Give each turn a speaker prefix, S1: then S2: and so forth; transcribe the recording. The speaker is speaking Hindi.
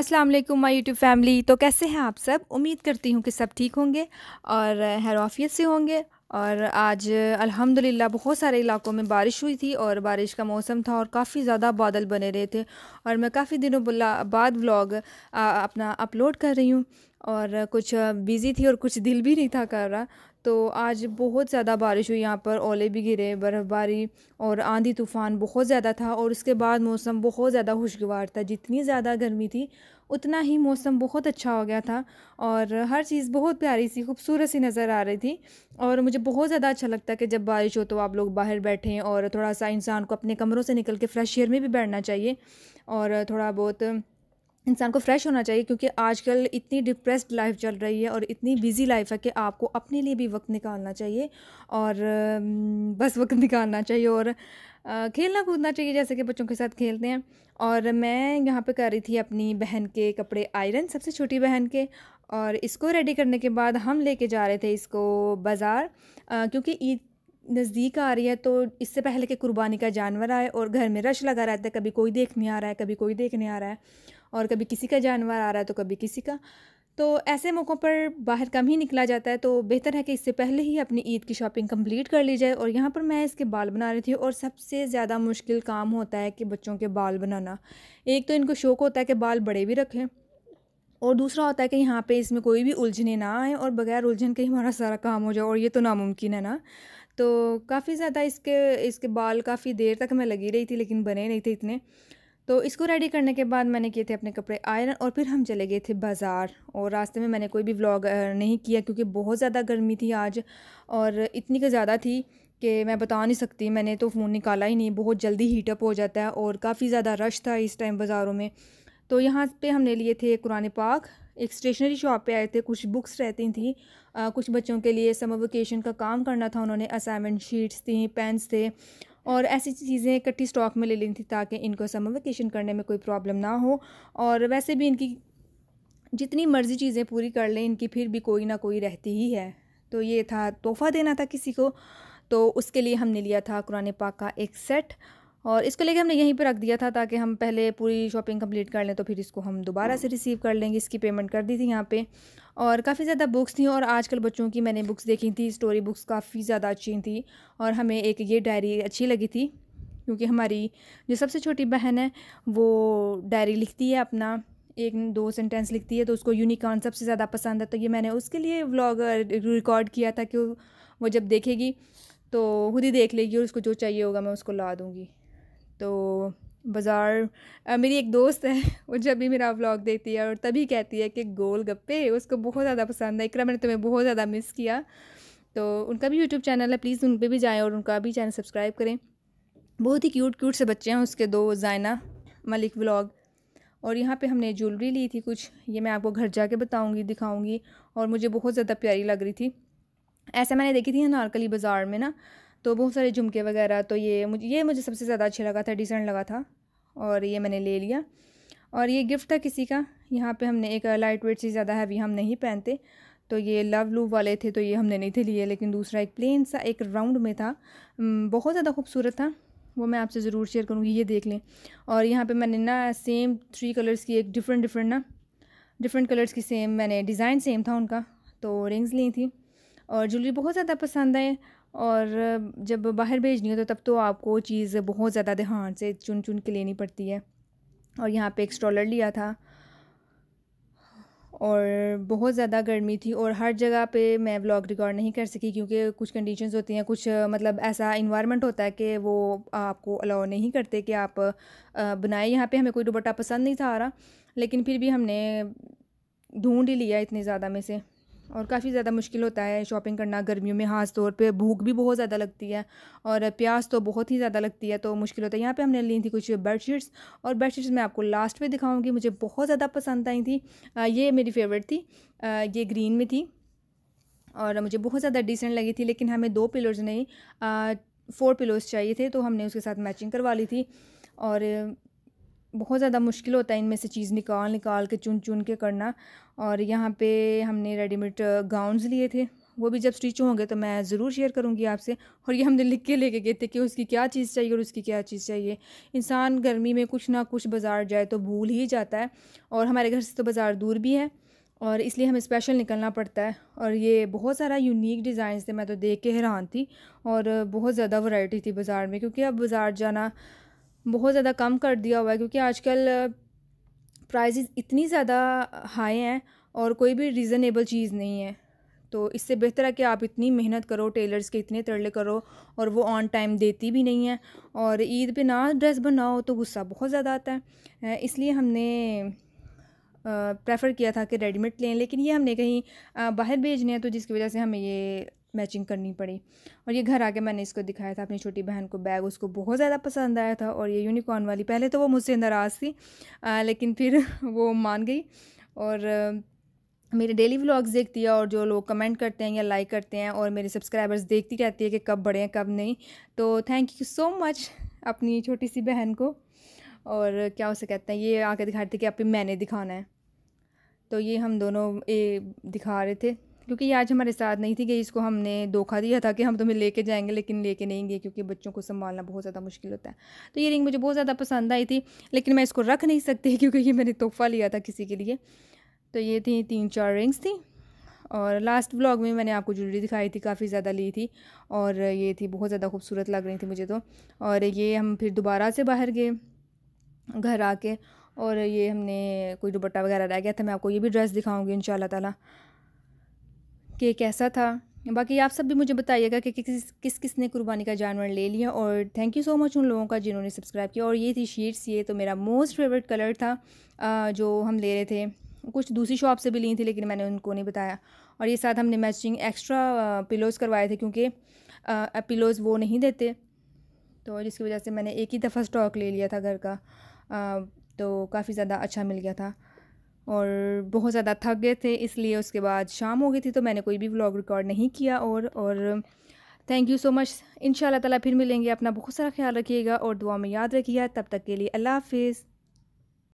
S1: अस्सलाम वालेकुम माय यूट्यूब फैमिली तो कैसे हैं आप सब उम्मीद करती हूँ कि सब ठीक होंगे और हैराफियत से होंगे और आज अल्हम्दुलिल्लाह बहुत सारे इलाकों में बारिश हुई थी और बारिश का मौसम था और काफ़ी ज़्यादा बादल बने रहे थे और मैं काफ़ी दिनों बाद व्लॉग अपना अपलोड कर रही हूँ और कुछ बिज़ी थी और कुछ दिल भी नहीं था कर रहा तो आज बहुत ज़्यादा बारिश हुई यहाँ पर ओले भी गिरे बर्फ़बारी और आंधी तूफ़ान बहुत ज़्यादा था और उसके बाद मौसम बहुत ज़्यादा खुशगवार था जितनी ज़्यादा गर्मी थी उतना ही मौसम बहुत अच्छा हो गया था और हर चीज़ बहुत प्यारी सी खूबसूरत सी नज़र आ रही थी और मुझे बहुत ज़्यादा अच्छा लगता है कि जब बारिश हो तो आप लोग बाहर बैठें और थोड़ा सा इंसान को अपने कमरों से निकल के फ्रेश एयर में भी बैठना चाहिए और थोड़ा बहुत इंसान को फ्रेश होना चाहिए क्योंकि आजकल इतनी डिप्रेस्ड लाइफ चल रही है और इतनी बिज़ी लाइफ है कि आपको अपने लिए भी वक्त निकालना चाहिए और बस वक्त निकालना चाहिए और खेलना कूदना चाहिए जैसे कि बच्चों के साथ खेलते हैं और मैं यहाँ पे कर रही थी अपनी बहन के कपड़े आयरन सबसे छोटी बहन के और इसको रेडी करने के बाद हम लेके जा रहे थे इसको बाज़ार क्योंकि ईद नज़दीक आ रही है तो इससे पहले कि कुर्बानी का जानवर आए और घर में रश लगा रहता है कभी कोई देखने आ रहा है कभी कोई देखने आ रहा है और कभी किसी का जानवर आ रहा है तो कभी किसी का तो ऐसे मौक़ों पर बाहर कम ही निकला जाता है तो बेहतर है कि इससे पहले ही अपनी ईद की शॉपिंग कंप्लीट कर ली जाए और यहाँ पर मैं इसके बाल बना रही थी और सबसे ज़्यादा मुश्किल काम होता है कि बच्चों के बाल बनाना एक तो इनको शौक़ होता है कि बाल बड़े भी रखें और दूसरा होता है कि यहाँ पे इसमें कोई भी उलझने ना आए और बगैर उलझन के हमारा सारा काम हो जाए और ये तो नामुमकिन है ना तो काफ़ी ज़्यादा इसके इसके बाल काफ़ी देर तक मैं लगी रही थी लेकिन बने नहीं थे इतने तो इसको रेडी करने के बाद मैंने किए थे अपने कपड़े आयरन और फिर हम चले गए थे बाज़ार और रास्ते में मैंने कोई भी व्लॉग नहीं किया क्योंकि बहुत ज़्यादा गर्मी थी आज और इतनी का ज़्यादा थी कि मैं बता नहीं सकती मैंने तो फ़ोन निकाला ही नहीं बहुत जल्दी हीटअप हो जाता है और काफ़ी ज़्यादा रश था इस टाइम बाज़ारों में तो यहाँ पे हमने लिए थे कुरान पाक एक स्टेशनरी शॉप पे आए थे कुछ बुक्स रहती थी आ, कुछ बच्चों के लिए समर वेकेशन का काम करना था उन्होंने असाइनमेंट शीट्स थी पेन्स थे और ऐसी चीज़ें इकट्ठी स्टॉक में ले ली थी ताकि इनको समर वेकेशन करने में कोई प्रॉब्लम ना हो और वैसे भी इनकी जितनी मर्ज़ी चीज़ें पूरी कर लें इनकी फिर भी कोई ना कोई रहती ही है तो ये था तोहफ़ा देना था किसी को तो उसके लिए हमने लिया था कुरान पाक का एक सेट और इसको लेके हमने यहीं पे रख दिया था ताकि हम पहले पूरी शॉपिंग कंप्लीट कर लें तो फिर इसको हम दोबारा से रिसीव कर लेंगे इसकी पेमेंट कर दी थी यहाँ पे और काफ़ी ज़्यादा बुक्स थी और आजकल बच्चों की मैंने बुक्स देखी थी स्टोरी बुक्स काफ़ी ज़्यादा अच्छी थी और हमें एक ये डायरी अच्छी लगी थी क्योंकि हमारी जो सबसे छोटी बहन है वो डायरी लिखती है अपना एक दो सेंटेंस लिखती है तो उसको यूनिकॉर्न सबसे ज़्यादा पसंद है तो ये मैंने उसके लिए व्लॉग रिकॉर्ड किया था कि वो जब देखेगी तो खुद ही देख लेगी और उसको जो चाहिए होगा मैं उसको ला दूँगी तो बाज़ार मेरी एक दोस्त है वो जब भी मेरा व्लॉग देखती है और तभी कहती है कि गोल गप्पे उसको बहुत ज़्यादा पसंद है इकरा मैंने तुम्हें बहुत ज़्यादा मिस किया तो उनका भी यूट्यूब चैनल है प्लीज़ उन पर भी जाएँ और उनका भी चैनल सब्सक्राइब करें बहुत ही क्यूट क्यूट से बच्चे हैं उसके दो जायना मलिक व्लॉग और यहाँ पे हमने ज्वेलरी ली थी कुछ ये मैं आपको घर जाके बताऊँगी दिखाऊँगी और मुझे बहुत ज़्यादा प्यारी लग रही थी ऐसे मैंने देखी थी नारकली बाज़ार में ना तो बहुत सारे झुमके वगैरह तो ये मुझे ये मुझे सबसे ज़्यादा अच्छा लगा था डिसेंट लगा था और ये मैंने ले लिया और ये गिफ्ट था किसी का यहाँ पे हमने एक लाइट वेट से ज़्यादा हैवी हम नहीं पहनते तो ये लव लूव वाले थे तो ये हमने नहीं थे लिए लेकिन दूसरा एक प्लेन सा एक राउंड में था बहुत ज़्यादा खूबसूरत था वो मैं आपसे ज़रूर शेयर करूँगी ये देख लें और यहाँ पर मैंने ना सेम थ्री कलर्स की एक डिफरेंट डिफरेंट ना डिफरेंट कलर्स की सेम मैंने डिज़ाइन सेम था उनका तो रिंग्स ली थी और ज्वेलरी बहुत ज़्यादा पसंद है और जब बाहर भेजनी हो तो तब तो आपको चीज़ बहुत ज़्यादा ध्यान से चुन चुन के लेनी पड़ती है और यहाँ पे एक स्ट्रॉलर लिया था और बहुत ज़्यादा गर्मी थी और हर जगह पे मैं व्लॉग रिकॉर्ड नहीं कर सकी क्योंकि कुछ कंडीशंस होती हैं कुछ मतलब ऐसा इन्वायरमेंट होता है कि वो आपको अलाउ नहीं करते कि आप बनाए यहाँ पे हमें कोई दुपट्टा पसंद नहीं था आ रहा लेकिन फिर भी हमने ढूंढ ही लिया इतने ज़्यादा में से और काफ़ी ज़्यादा मुश्किल होता है शॉपिंग करना गर्मियों में ख़ास तौर पे भूख भी बहुत ज़्यादा लगती है और प्यास तो बहुत ही ज़्यादा लगती है तो मुश्किल होता है यहाँ पे हमने ली थी कुछ बेडशीट्स और बेडशीट्स मैं आपको लास्ट में दिखाऊँगी मुझे बहुत ज़्यादा पसंद आई थी ये मेरी फेवरेट थी ये ग्रीन में थी और मुझे बहुत ज़्यादा डिसेंट लगी थी लेकिन हमें दो पिलर्स नहीं फोर पिलर्स चाहिए थे तो हमने उसके साथ मैचिंग करवा ली थी और बहुत ज़्यादा मुश्किल होता है इनमें से चीज़ निकाल निकाल के चुन चुन के करना और यहाँ पे हमने रेडीमेड गाउन्स लिए थे वो भी जब स्टिच होंगे तो मैं ज़रूर शेयर करूँगी आपसे और ये हमने लिख के लेके गए थे कि उसकी क्या चीज़ चाहिए और उसकी क्या चीज़ चाहिए इंसान गर्मी में कुछ ना कुछ बाज़ार जाए तो भूल ही जाता है और हमारे घर से तो बाज़ार दूर भी है और इसलिए हमें स्पेशल निकलना पड़ता है और ये बहुत सारा यूनिक डिज़ाइन थे मैं तो देख के हैरान थी और बहुत ज़्यादा वैरायटी थी बाज़ार में क्योंकि अब बाज़ार जाना बहुत ज़्यादा कम कर दिया हुआ है क्योंकि आजकल प्राइज़ इतनी ज़्यादा हाई हैं और कोई भी रीज़नेबल चीज़ नहीं है तो इससे बेहतर है कि आप इतनी मेहनत करो टेलर्स के इतने तरले करो और वो ऑन टाइम देती भी नहीं है और ईद पे ना ड्रेस बनाओ तो गुस्सा बहुत ज़्यादा आता है इसलिए हमने प्रेफ़र किया था कि रेडीमेड लें लेकिन ये हमने कहीं बाहर भेजने हैं तो जिसकी वजह से हमें ये मैचिंग करनी पड़ी और ये घर आके मैंने इसको दिखाया था अपनी छोटी बहन को बैग उसको बहुत ज़्यादा पसंद आया था और ये यूनिकॉर्न वाली पहले तो वो मुझसे नाराज़ थी आ, लेकिन फिर वो मान गई और मेरे डेली व्लॉग्स देखती है और जो लोग कमेंट करते हैं या लाइक करते हैं और मेरे सब्सक्राइबर्स देखती रहती है कि कब बढ़े हैं कब नहीं तो थैंक यू सो मच अपनी छोटी सी बहन को और क्या उसे कहते हैं ये आके दिखाते थे कि आप मैंने दिखाना है तो ये हम दोनों ए दिखा रहे थे क्योंकि ये आज हमारे साथ नहीं थी कि इसको हमने धोखा दिया था कि हम तुम्हें लेके जाएंगे लेकिन लेके नहीं गए क्योंकि बच्चों को संभालना बहुत ज़्यादा मुश्किल होता है तो ये रिंग मुझे बहुत ज़्यादा पसंद आई थी लेकिन मैं इसको रख नहीं सकती क्योंकि ये मैंने तोहफ़ा लिया था किसी के लिए तो ये थी तीन चार रिंग्स थी और लास्ट व्लॉग में मैंने आपको ज्वेलरी दिखाई थी काफ़ी ज़्यादा ली थी और ये थी बहुत ज़्यादा खूबसूरत लग रही थी मुझे तो और ये हम फिर दोबारा से बाहर गए घर आके और ये हमने कोई दुपट्टा वगैरह रह गया था मैं आपको ये भी ड्रेस दिखाऊंगी इन ताला कि कैसा था बाकी आप सब भी मुझे बताइएगा कि किस किस किसने ने कुर्बानी का जानवर ले लिया और थैंक यू सो मच उन लोगों का जिन्होंने सब्सक्राइब किया और ये थी शीट्स ये तो मेरा मोस्ट फेवरेट कलर था आ, जो हम ले रहे थे कुछ दूसरी शॉप से भी ली थी लेकिन मैंने उनको नहीं बताया और ये साथ हमने मैचिंग एक्स्ट्रा पिलोज़ करवाए थे क्योंकि पिलोज़ वो नहीं देते तो जिसकी वजह से मैंने एक ही दफ़ा स्टॉक ले लिया था घर का आ, तो काफ़ी ज़्यादा अच्छा मिल गया था और बहुत ज़्यादा थक गए थे इसलिए उसके बाद शाम हो गई थी तो मैंने कोई भी व्लॉग रिकॉर्ड नहीं किया और और थैंक यू सो मच इन ताला फिर मिलेंगे अपना बहुत सारा ख्याल रखिएगा और दुआ में याद रखिएगा तब तक के लिए अल्लाह हाफिज़